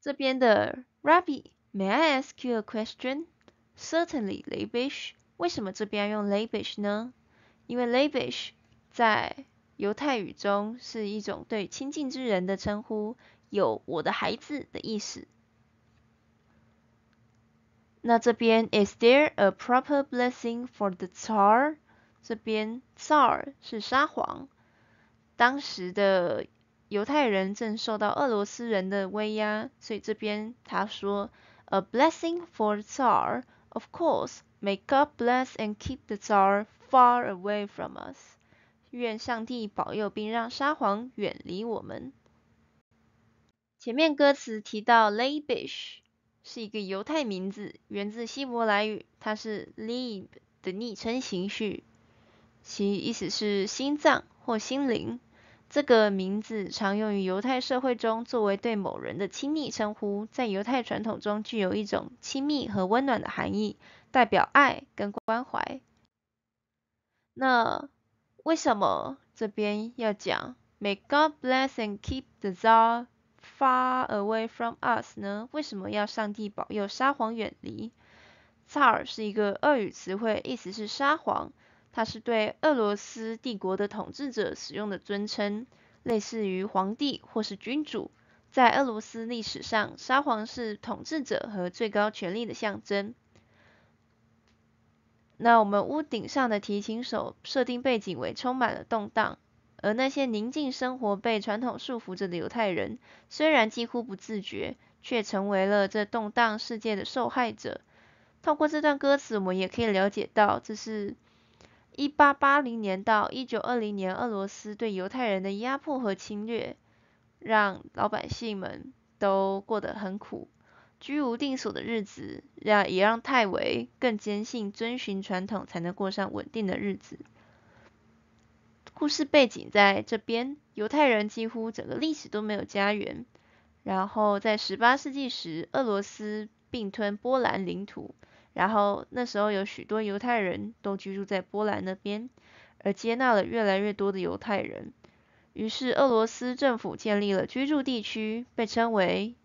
这边的 Rabbi，May I ask you a question? Certainly, Labish。为什么这边要用 Labish 呢？因为 Labish 在犹太语中是一种对亲近之人的称呼，有“我的孩子”的意思。那这边 Is there a proper blessing for the Tsar？这边 Tsar 是沙皇，当时的。犹太人正受到俄罗斯人的威压，所以这边他说：“A blessing for the Tsar, of course. May God bless and keep the Tsar far away from us.” 愿上帝保佑，并让沙皇远离我们。前面歌词提到 l a b i s h 是一个犹太名字，源自希伯来语，它是 Leib 的昵称形式，其意思是心脏或心灵。这个名字常用于犹太社会中，作为对某人的亲密称呼，在犹太传统中具有一种亲密和温暖的含义，代表爱跟关怀。那为什么这边要讲 May God bless and keep the Tsar far away from us 呢？为什么要上帝保佑沙皇远离？Tsar 是一个俄语词汇，意思是沙皇。它是对俄罗斯帝国的统治者使用的尊称，类似于皇帝或是君主。在俄罗斯历史上，沙皇是统治者和最高权力的象征。那我们屋顶上的提琴手设定背景为充满了动荡，而那些宁静生活被传统束缚着的犹太人，虽然几乎不自觉，却成为了这动荡世界的受害者。透过这段歌词，我们也可以了解到这是。一八八零年到一九二零年，俄罗斯对犹太人的压迫和侵略，让老百姓们都过得很苦，居无定所的日子，让也让泰维更坚信遵循传统才能过上稳定的日子。故事背景在这边，犹太人几乎整个历史都没有家园。然后在十八世纪时，俄罗斯并吞波兰领土。然后那时候有许多犹太人都居住在波兰那边，而接纳了越来越多的犹太人。于是俄罗斯政府建立了居住地区，被称为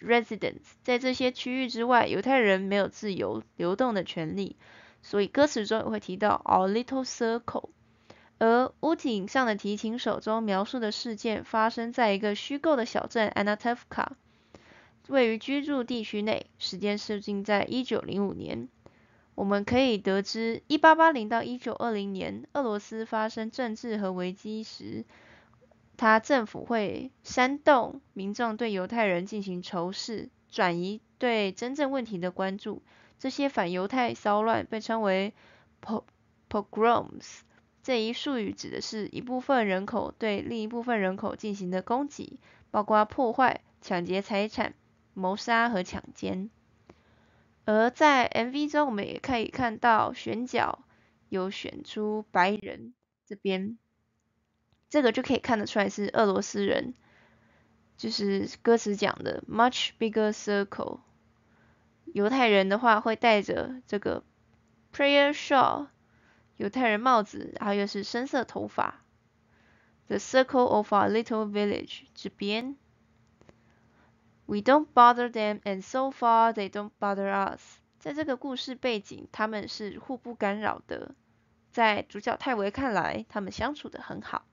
residence。在这些区域之外，犹太人没有自由流动的权利。所以歌词中也会提到 our little circle。而屋顶上的提琴手中描述的事件发生在一个虚构的小镇 a n a t o l i a 位于居住地区内，时间设定在一九零五年。我们可以得知，一八八零到一九二零年，俄罗斯发生政治和危机时，他政府会煽动民众对犹太人进行仇视，转移对真正问题的关注。这些反犹太骚乱被称为 pogroms，这一术语指的是，一部分人口对另一部分人口进行的攻击，包括破坏、抢劫财产。谋杀和强奸。而在 MV 中，我们也可以看到选角有选出白人这边，这个就可以看得出来是俄罗斯人。就是歌词讲的 “much bigger circle”。犹太人的话会戴着这个 prayer shawl 犹太人帽子，然后又是深色头发。The circle of our little village 这边。We don't bother them, and so far they don't bother us. 在这个故事背景，他们是互不干扰的。在主角泰维看来，他们相处的很好。